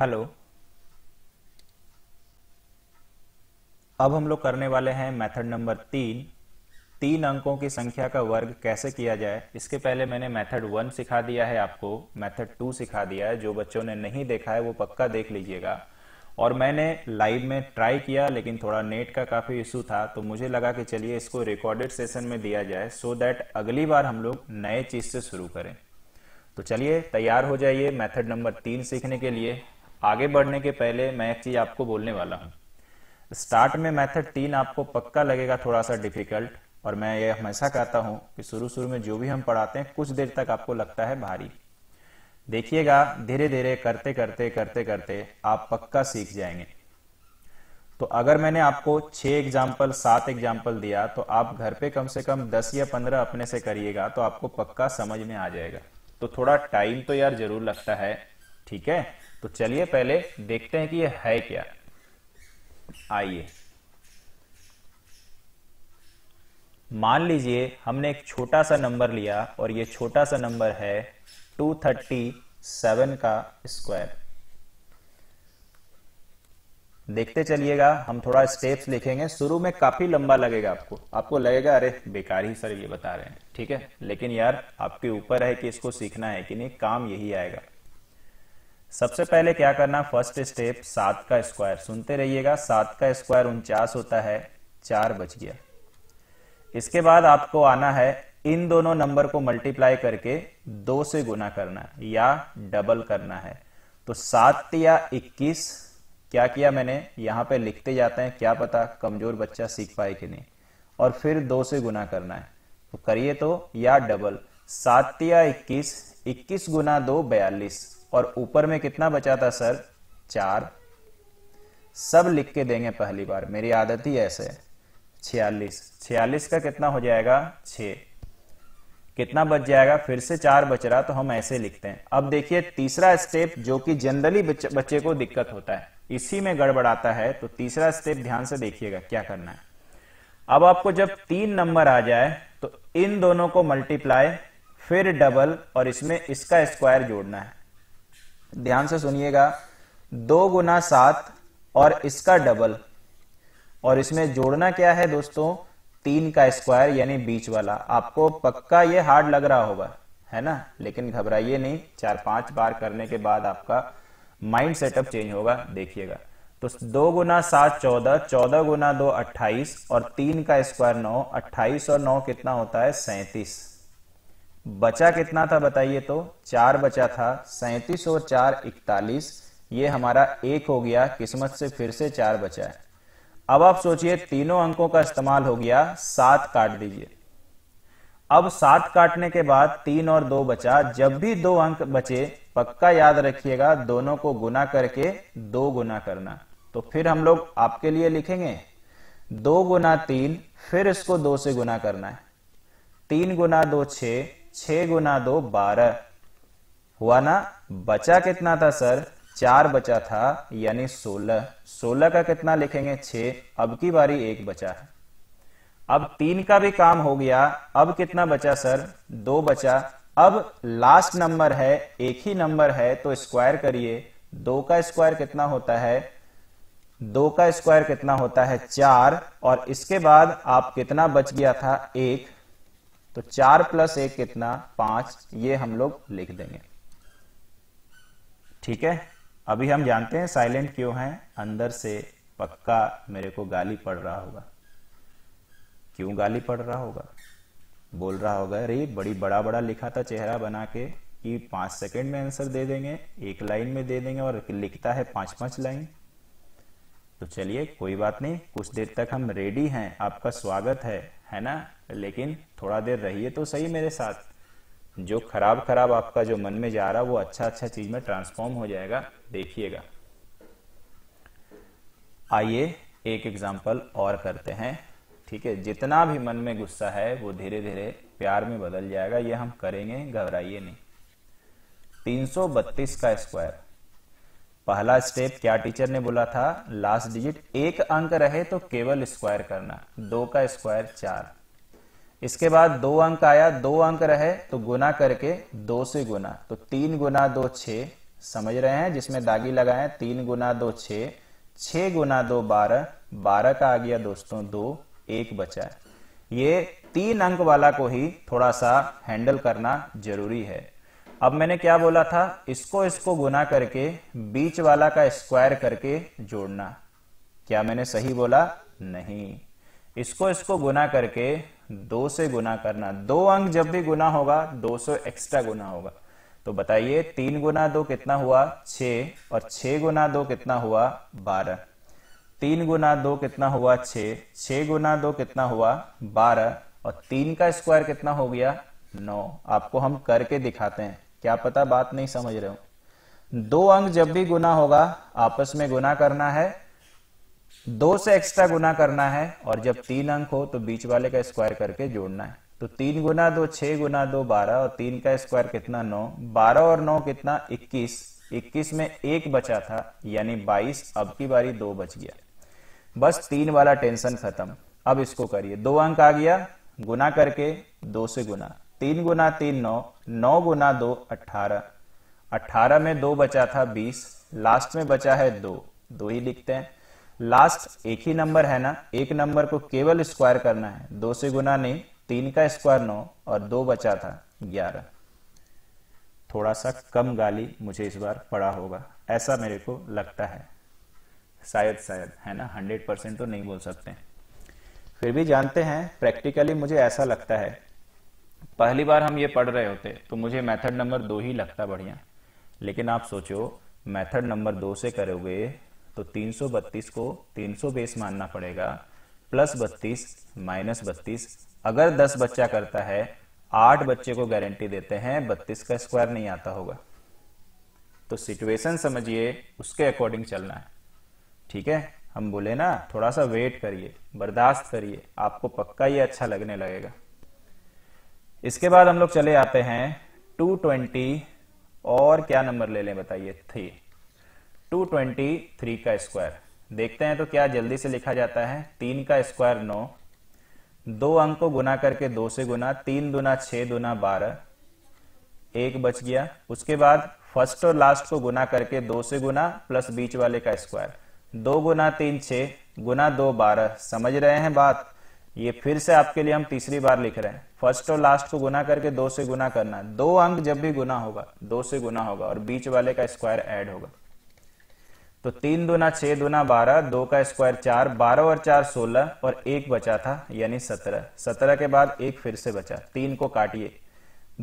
hello अब हम लोग करने वाले हैं मेथड नंबर तीन तीन अंकों की संख्या का वर्ग कैसे किया जाए इसके पहले मैंने मेथड वन सिखा दिया है आपको मेथड टू सिखा दिया है जो बच्चों ने नहीं देखा है वो पक्का देख लीजिएगा और मैंने लाइव में ट्राई किया लेकिन थोड़ा नेट का काफ़ी इशू था तो मुझे लगा कि चलिए इसको रिकॉर्डेड सेशन में दिया जाए सो दैट अगली बार हम लोग नए चीज़ से शुरू करें तो चलिए तैयार हो जाइए मेथड नंबर तीन सीखने के लिए आगे बढ़ने के पहले मैं एक चीज आपको बोलने वाला हूं स्टार्ट में मेथड तीन आपको पक्का लगेगा थोड़ा सा डिफिकल्ट और मैं ये हमेशा कहता हूं कि शुरू शुरू में जो भी हम पढ़ाते हैं कुछ देर तक आपको लगता है भारी देखिएगा धीरे धीरे करते करते करते करते आप पक्का सीख जाएंगे तो अगर मैंने आपको छह एग्जाम्पल सात एग्जाम्पल दिया तो आप घर पे कम से कम दस या पंद्रह अपने से करिएगा तो आपको पक्का समझ में आ जाएगा तो थोड़ा टाइम तो यार जरूर लगता है ठीक है तो चलिए पहले देखते हैं कि यह है क्या आइए मान लीजिए हमने एक छोटा सा नंबर लिया और यह छोटा सा नंबर है 237 का स्क्वायर देखते चलिएगा हम थोड़ा स्टेप्स लिखेंगे शुरू में काफी लंबा लगेगा आपको आपको लगेगा अरे बेकार ही सर ये बता रहे हैं ठीक है लेकिन यार आपके ऊपर है कि इसको सीखना है कि नहीं काम यही आएगा सबसे पहले क्या करना फर्स्ट स्टेप सात का स्क्वायर सुनते रहिएगा सात का स्क्वायर उनचास होता है चार बच गया इसके बाद आपको आना है इन दोनों नंबर को मल्टीप्लाई करके दो से गुना करना या डबल करना है तो सात या इक्कीस क्या किया मैंने यहां पे लिखते जाते हैं क्या पता कमजोर बच्चा सीख पाए कि नहीं और फिर दो से गुना करना है तो करिए तो या डबल सात या इक्कीस इक्कीस गुना दो बयालीस और ऊपर में कितना बचा था सर चार सब लिख के देंगे पहली बार मेरी आदत ही ऐसे है छियालीस छियालीस का कितना हो जाएगा छ कितना बच जाएगा फिर से चार बच रहा तो हम ऐसे लिखते हैं अब देखिए तीसरा स्टेप जो कि जनरली बच्चे को दिक्कत होता है इसी में गड़बड़ाता है तो तीसरा स्टेप ध्यान से देखिएगा क्या करना है अब आपको जब तीन नंबर आ जाए तो इन दोनों को मल्टीप्लाई फिर डबल और इसमें इसका स्क्वायर जोड़ना है ध्यान से सुनिएगा दो गुना सात और इसका डबल और इसमें जोड़ना क्या है दोस्तों तीन का स्क्वायर यानी बीच वाला आपको पक्का ये हार्ड लग रहा होगा है ना लेकिन घबराइए नहीं चार पांच बार करने के बाद आपका माइंड सेटअप चेंज होगा देखिएगा तो दो गुना सात चौदह चौदह गुना दो अट्ठाईस और तीन का स्क्वायर नौ अट्ठाईस और नौ कितना होता है सैंतीस बचा कितना था बताइए तो चार बचा था सैतीस और चार इकतालीस ये हमारा एक हो गया किस्मत से फिर से चार बचा है अब आप सोचिए तीनों अंकों का इस्तेमाल हो गया सात काट दीजिए अब सात काटने के बाद तीन और दो बचा जब भी दो अंक बचे पक्का याद रखिएगा दोनों को गुना करके दो गुना करना तो फिर हम लोग आपके लिए लिखेंगे दो गुना तीन फिर इसको दो से गुना करना है तीन गुना दो छे छह गुना दो बारह हुआ ना बचा कितना था सर चार बचा था यानी सोलह सोलह का कितना लिखेंगे छ अब की बारी एक बचा है अब तीन का भी काम हो गया अब कितना बचा सर दो बचा अब लास्ट नंबर है एक ही नंबर है तो स्क्वायर करिए दो का स्क्वायर कितना होता है दो का स्क्वायर कितना होता है चार और इसके बाद आप कितना बच गया था एक तो चार प्लस एक कितना पांच ये हम लोग लिख देंगे ठीक है अभी हम जानते हैं साइलेंट क्यों है अंदर से पक्का मेरे को गाली पड़ रहा होगा क्यों गाली पड़ रहा होगा बोल रहा होगा अरे बड़ी बड़ा बड़ा लिखा था चेहरा बना के कि पांच सेकंड में आंसर दे देंगे एक लाइन में दे देंगे और लिखता है पांच पांच लाइन तो चलिए कोई बात नहीं कुछ देर तक हम रेडी हैं आपका स्वागत है है ना लेकिन थोड़ा देर रहिए तो सही मेरे साथ जो खराब खराब आपका जो मन में जा रहा वो अच्छा अच्छा चीज में ट्रांसफॉर्म हो जाएगा देखिएगा आइए एक एग्जाम्पल और करते हैं ठीक है जितना भी मन में गुस्सा है वो धीरे धीरे प्यार में बदल जाएगा ये हम करेंगे घबराइए नहीं 332 का स्क्वायर पहला स्टेप क्या टीचर ने बोला था लास्ट डिजिट एक अंक रहे तो केवल स्क्वायर करना दो का स्क्वायर चार इसके बाद दो अंक आया दो अंक रहे तो गुना करके दो से गुना तो तीन गुना दो छ समझ रहे हैं जिसमें दागी लगाए तीन गुना दो छ छ गुना दो बारह बारह का आ गया दोस्तों दो एक बचा ये तीन अंक वाला को ही थोड़ा सा हैंडल करना जरूरी है अब मैंने क्या बोला था इसको इसको गुना करके बीच वाला का स्क्वायर करके जोड़ना क्या मैंने सही बोला नहीं इसको इसको गुना करके दो से गुना करना दो अंक जब भी गुना होगा सौ एक्स्ट्रा गुना होगा तो बताइए तीन गुना दो कितना हुआ छ और छ गुना दो कितना हुआ बारह तीन गुना दो कितना हुआ छ छ गुना दो कितना हुआ बारह और तीन का स्क्वायर कितना हो गया नौ आपको हम करके दिखाते हैं क्या पता बात नहीं समझ रहे हो दो अंक जब भी गुना होगा आपस में गुना करना है दो से एक्स्ट्रा गुना करना है और जब तीन अंक हो तो बीच वाले का स्क्वायर करके जोड़ना है तो तीन गुना दो छह गुना दो बारह और तीन का स्क्वायर कितना नौ बारह और नौ कितना इक्कीस इक्कीस में एक बचा था यानी बाईस अब की बारी दो बच गया बस तीन वाला टेंशन खत्म अब इसको करिए दो अंक आ गया गुना करके दो से गुना तीन गुना तीन नौ नौ गुना दो अठारह अट्ठारह में दो बचा था बीस लास्ट में बचा है दो दो ही लिखते हैं लास्ट एक ही नंबर है ना एक नंबर को केवल स्क्वायर करना है दो से गुना नहीं तीन का स्क्वायर नौ और दो बचा था ग्यारह थोड़ा सा कम गाली मुझे इस बार पड़ा होगा ऐसा मेरे को लगता है शायद शायद है ना हंड्रेड परसेंट तो नहीं बोल सकते फिर भी जानते हैं प्रैक्टिकली मुझे ऐसा लगता है पहली बार हम ये पढ़ रहे होते तो मुझे मेथड नंबर दो ही लगता बढ़िया लेकिन आप सोचो मेथड नंबर दो से करोगे तो 332 को 300 बेस मानना पड़ेगा प्लस बत्तीस माइनस बत्तीस अगर 10 बच्चा करता है 8 बच्चे को गारंटी देते हैं 32 का स्क्वायर नहीं आता होगा तो सिचुएशन समझिए उसके अकॉर्डिंग चलना है ठीक है हम बोले ना थोड़ा सा वेट करिए बर्दाश्त करिए आपको पक्का ये अच्छा लगने लगेगा इसके बाद हम लोग चले आते हैं 220 और क्या नंबर ले लें बताइए थ्री 223 का स्क्वायर देखते हैं तो क्या जल्दी से लिखा जाता है तीन का स्क्वायर नौ दो अंक को गुना करके दो से गुना तीन दुना छह दुना बारह एक बच गया उसके बाद फर्स्ट और लास्ट को गुना करके दो से गुना प्लस बीच वाले का स्क्वायर दो गुना तीन छह गुना दो बारह समझ रहे हैं बात ये फिर से आपके लिए हम तीसरी बार लिख रहे हैं फर्स्ट और लास्ट को गुना करके दो से गुना करना दो अंक जब भी गुना होगा दो से गुना होगा और बीच वाले का स्क्वायर ऐड होगा तो तीन दुना छह दुना बारह दो का स्क्वायर चार बारह और चार सोलह और एक बचा था यानी सत्रह सत्रह के बाद एक फिर से बचा तीन को काटिए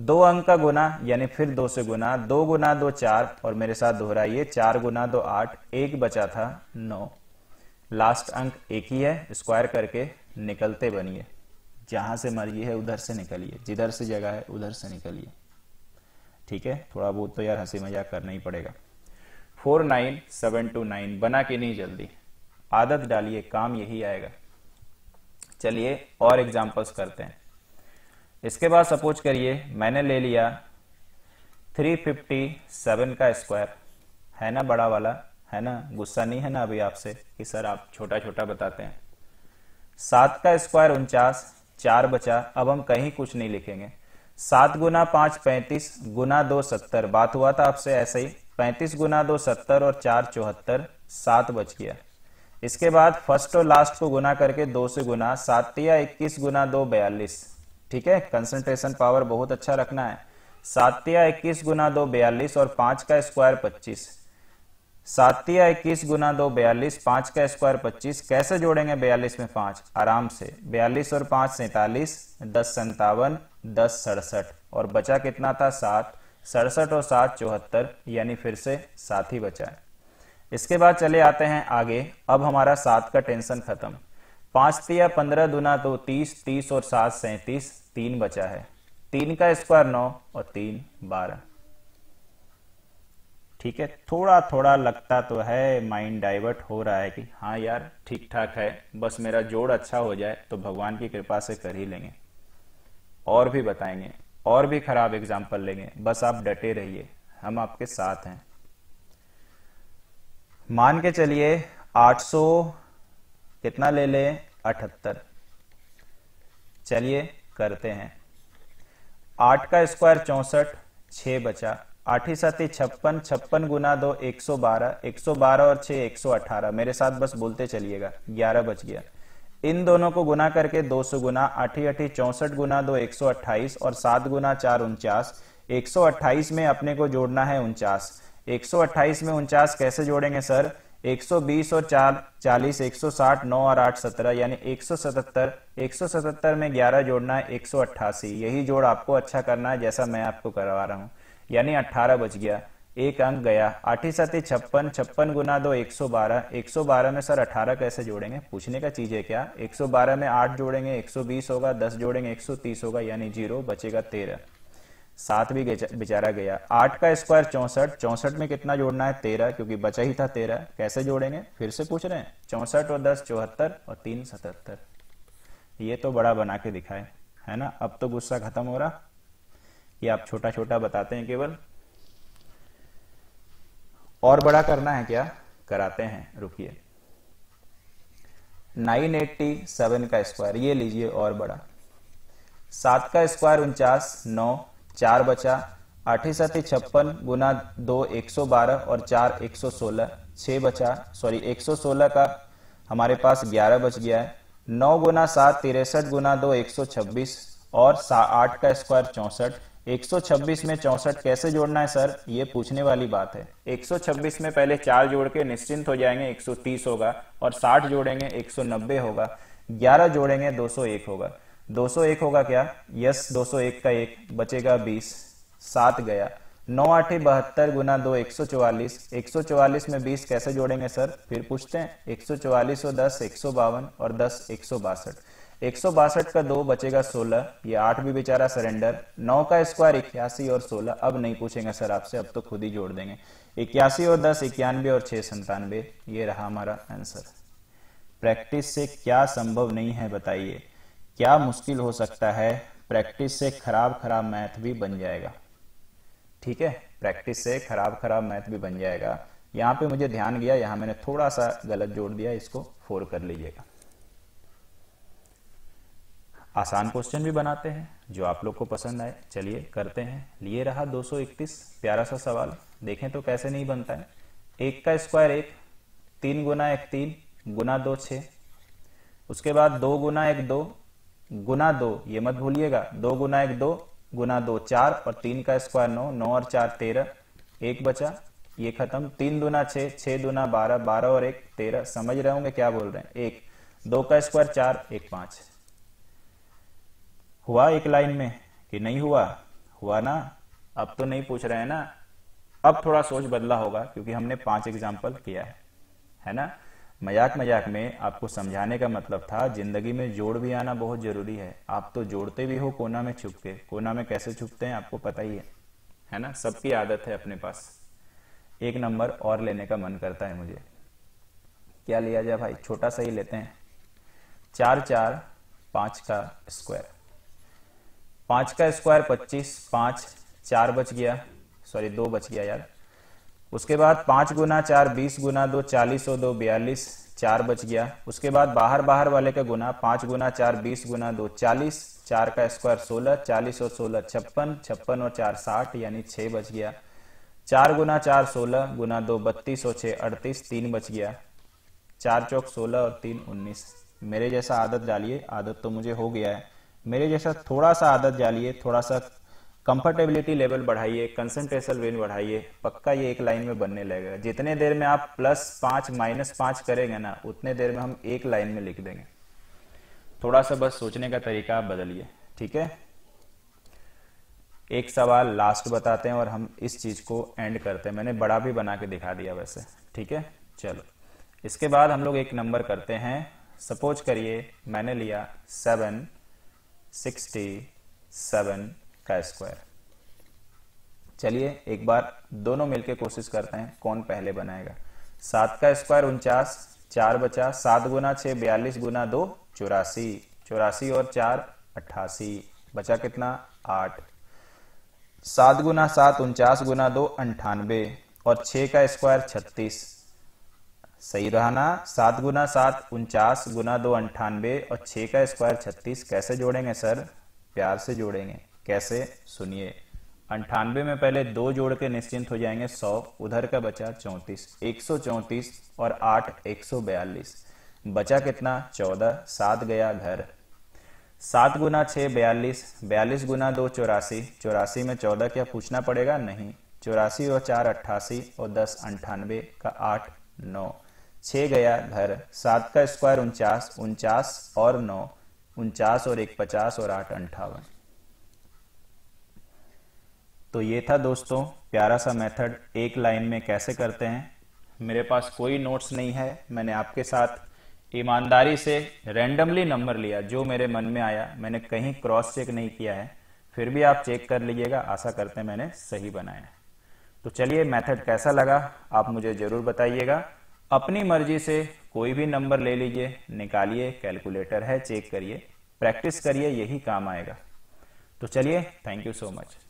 दो अंक का गुना यानी फिर दो से गुना दो गुना दो चार और मेरे साथ दोहराइए चार गुना दो आठ एक बचा था नौ लास्ट अंक एक ही है स्क्वायर करके निकलते बनिए जहां से मर्जी है उधर से निकलिए जिधर से जगह है उधर से निकलिए ठीक है थोड़ा बहुत तो यार हंसी मजाक करना ही पड़ेगा four nine seven two nine बना के नहीं जल्दी आदत डालिए काम यही आएगा चलिए और एग्जाम्पल्स करते हैं इसके बाद सपोज करिए मैंने ले लिया थ्री फिफ्टी सेवन का स्क्वायर है ना बड़ा वाला है ना गुस्सा नहीं है ना अभी आपसे कि सर आप छोटा छोटा बताते हैं सात का स्क्वायर उनचास चार बचा अब हम कहीं कुछ नहीं लिखेंगे सात गुना पांच पैंतीस गुना दो सत्तर बात हुआ था आपसे ऐसे ही पैंतीस गुना दो सत्तर और चार चौहत्तर सात बच गया इसके बाद फर्स्ट और लास्ट को गुना करके दो से गुना सात या इक्कीस गुना दो बयालीस ठीक है कंसंट्रेशन पावर बहुत अच्छा रखना है सात या इक्कीस गुना दो बयालीस और पांच का स्क्वायर पच्चीस सात या इक्कीस गुना दो बयालीस पांच का स्क्वायर पच्चीस कैसे जोड़ेंगे बयालीस में पांच आराम से बयालीस और पांच सैतालीस दस संतावन दस सड़सठ और बचा कितना था सात सड़सठ और सात चौहत्तर यानी फिर से सात ही बचा है इसके बाद चले आते हैं आगे अब हमारा सात का टेंशन खत्म पांच तिया पंद्रह दुना दो तीस तीस और सात सैतीस तीन बचा है तीन का स्क्वायर नौ और तीन बारह ठीक है थोड़ा थोड़ा लगता तो है माइंड डाइवर्ट हो रहा है कि हाँ यार ठीक ठाक है बस मेरा जोड़ अच्छा हो जाए तो भगवान की कृपा से कर ही लेंगे और भी बताएंगे और भी खराब एग्जाम्पल लेंगे बस आप डटे रहिए हम आपके साथ हैं मान के चलिए 800 कितना ले लें अठहत्तर चलिए करते हैं आठ का स्क्वायर चौसठ छ बचा आठी साथी छप्पन छप्पन गुना दो एक सौ बारह एक सौ बारह और छ एक सौ अठारह मेरे साथ बस बोलते चलिएगा ग्यारह बच गया इन दोनों को गुना करके 200 गुना अठी अठी चौसठ गुना दो अट्ठाईस और सात गुना चार उनचास अट्ठाईस में अपने को जोड़ना है उनचास अट्ठाईस में उनचास कैसे जोड़ेंगे सर 120 और एक सौ साठ नौ और आठ सत्रह यानी 177 177 में 11 जोड़ना है अट्ठासी यही जोड़ आपको अच्छा करना है जैसा मैं आपको करवा रहा हूं यानी 18 बज गया एक अंक गया आठी साथी छप्पन छप्पन गुना दो एक सौ बारह एक सौ बारह में सर अठारह कैसे जोड़ेंगे पूछने का चीज है क्या एक सौ बारह में आठ जोड़ेंगे एक सौ बीस होगा दस जोड़ेंगे एक सौ तीस होगा यानी जीरो बचेगा तेरह सात भी बेचारा गया आठ का स्क्वायर चौसठ चौसठ में कितना जोड़ना है तेरह क्योंकि बचा ही था तेरह कैसे जोड़ेंगे फिर से पूछ रहे हैं चौसठ और दस चौहत्तर और तीन सतहत्तर ये तो बड़ा बना के दिखाए है ना अब तो गुस्सा खत्म हो रहा ये आप छोटा छोटा बताते हैं केवल और बड़ा करना है क्या कराते हैं रुकिए 987 का स्क्वायर ये लीजिए और बड़ा सात का स्क्वायर उनचास नौ चार बचा आठे साथ छप्पन गुना दो एक सौ बारह और चार एक सौ सोलह छह बचा सॉरी एक सौ सोलह का हमारे पास ग्यारह बच गया है नौ गुना सात तिरसठ गुना दो एक सौ छब्बीस और आठ का स्क्वायर चौसठ 126 में चौसठ कैसे जोड़ना है सर ये पूछने वाली बात है 126 में पहले चार जोड़ के निश्चिंत हो जाएंगे 130 होगा और 60 जोड़ेंगे 190 होगा 11 जोड़ेंगे 201 होगा 201 होगा क्या यस 201 का एक बचेगा 20 सात गया नौ आठे बहत्तर गुना दो एक सौ चौवालीस एक सौ चौवालीस में बीस कैसे जोड़ेंगे सर फिर पूछते हैं एक सौ चौवालीस और दस एक सौ बावन और दस एक सौ बासठ एक का दो बचेगा सोलह ये आठ भी बेचारा सरेंडर नौ का स्क्वायर इक्यासी और सोलह अब नहीं पूछेंगे सर आपसे अब तो खुद ही जोड़ देंगे इक्यासी और दस इक्यानवे और छह संतानवे ये रहा हमारा आंसर प्रैक्टिस से क्या संभव नहीं है बताइए क्या मुश्किल हो सकता है प्रैक्टिस से खराब खराब मैथ भी बन जाएगा ठीक है प्रैक्टिस से खराब खराब मैथ भी बन जाएगा यहां पे मुझे ध्यान गया यहां मैंने थोड़ा सा गलत जोड़ दिया इसको फोर कर लीजिएगा आसान क्वेश्चन भी बनाते हैं जो आप लोग को पसंद आए चलिए करते हैं लिए रहा 231 प्यारा सा सवाल देखें तो कैसे नहीं बनता है एक का स्क्वायर एक तीन गुना एक तीन गुना दो छ उसके बाद दो गुना एक दो गुना दो ये मत भूलिएगा दो गुना एक दो गुना दो चार और तीन का स्क्वायर नौ नौ और चार तेरह एक बचा ये खत्म तीन दुना छः छः दुना बारह बारह और एक तेरह समझ रहे होंगे क्या बोल रहे हैं एक दो का स्क्वायर चार एक पांच हुआ एक लाइन में कि नहीं हुआ हुआ ना अब तो नहीं पूछ रहे हैं ना अब थोड़ा सोच बदला होगा क्योंकि हमने पांच एग्जाम्पल किया है है ना मजाक मजाक में आपको समझाने का मतलब था जिंदगी में जोड़ भी आना बहुत जरूरी है आप तो जोड़ते भी हो कोना में छुप के कोना में कैसे छुपते हैं आपको पता ही है है ना सबकी आदत है अपने पास एक नंबर और लेने का मन करता है मुझे क्या लिया जाए भाई छोटा सा ही लेते हैं चार चार पांच का स्क्वायर पांच का स्क्वायर पच्चीस पांच चार बच गया सॉरी दो बच गया यार उसके बाद पांच गुना चार बीस गुना दो चालीस और दो बयालीस चार बच गया उसके बाद बाहर बाहर वाले का गुना पांच गुना चार बीस गुना दो चालीस चार का स्क्वायर सोलह चालीस और सोलह छप्पन छप्पन और चार साठ यानी छह बच गया चार गुना चार सोलह गुना दो बत्तीस और छह अड़तीस तीन बच गया चार चौक सोलह और तीन उन्नीस मेरे जैसा आदत डालिए आदत तो मुझे हो गया है मेरे जैसा थोड़ा सा आदत जालिए थोड़ा सा कंफर्टेबिलिटी लेवल बढ़ाइए कंसंट्रेशन रेंज बढ़ाइए पक्का ये एक लाइन में बनने लगेगा जितने देर में आप प्लस पांच माइनस पांच करेंगे ना उतने देर में हम एक लाइन में लिख देंगे थोड़ा सा बस सोचने का तरीका आप बदलिए ठीक है एक सवाल लास्ट बताते हैं और हम इस चीज़ को एंड करते हैं मैंने बड़ा भी बना के दिखा दिया वैसे ठीक है चलो इसके बाद हम लोग एक नंबर करते हैं सपोज करिए मैंने लिया सेवन सिक्सटी सेवन का स्क्वायर चलिए एक बार दोनों मिलके कोशिश करते हैं कौन पहले बनाएगा सात का स्क्वायर उनचास चार बचा सात गुना छह बयालीस गुना दो चौरासी चौरासी और चार अट्ठासी बचा कितना आठ सात गुना सात उनचास गुना दो अंठानबे और छह का स्क्वायर छत्तीस सही रहा ना सात गुना सात उनचास गुना दो अंठानवे और छ का स्क्वायर छत्तीस कैसे जोड़ेंगे सर प्यार से जोड़ेंगे कैसे सुनिए अंठानवे में पहले दो जोड़ के निश्चिंत हो जाएंगे सौ उधर का बचा चौंतीस एक सौ चौंतीस और आठ एक सौ बयालीस बचा कितना चौदह सात गया घर सात गुना छ बयालीस बयालीस गुना दो चौरासी चौरासी में चौदह क्या पूछना पड़ेगा नहीं चौरासी और चार अट्ठासी और दस अंठानवे का आठ नौ छः गया घर सात का स्क्वायर उनचास उनचास और नौ उनचास और एक पचास और आठ अंठावन तो ये था दोस्तों प्यारा सा मेथड एक लाइन में कैसे करते हैं मेरे पास कोई नोट्स नहीं है मैंने आपके साथ ईमानदारी से रैंडमली नंबर लिया जो मेरे मन में आया मैंने कहीं क्रॉस चेक नहीं किया है फिर भी आप चेक कर लीजिएगा आशा करते हैं मैंने सही बनाया तो चलिए मेथड कैसा लगा आप मुझे ज़रूर बताइएगा अपनी मर्जी से कोई भी नंबर ले लीजिए निकालिए कैलकुलेटर है चेक करिए प्रैक्टिस करिए यही काम आएगा तो चलिए थैंक यू सो मच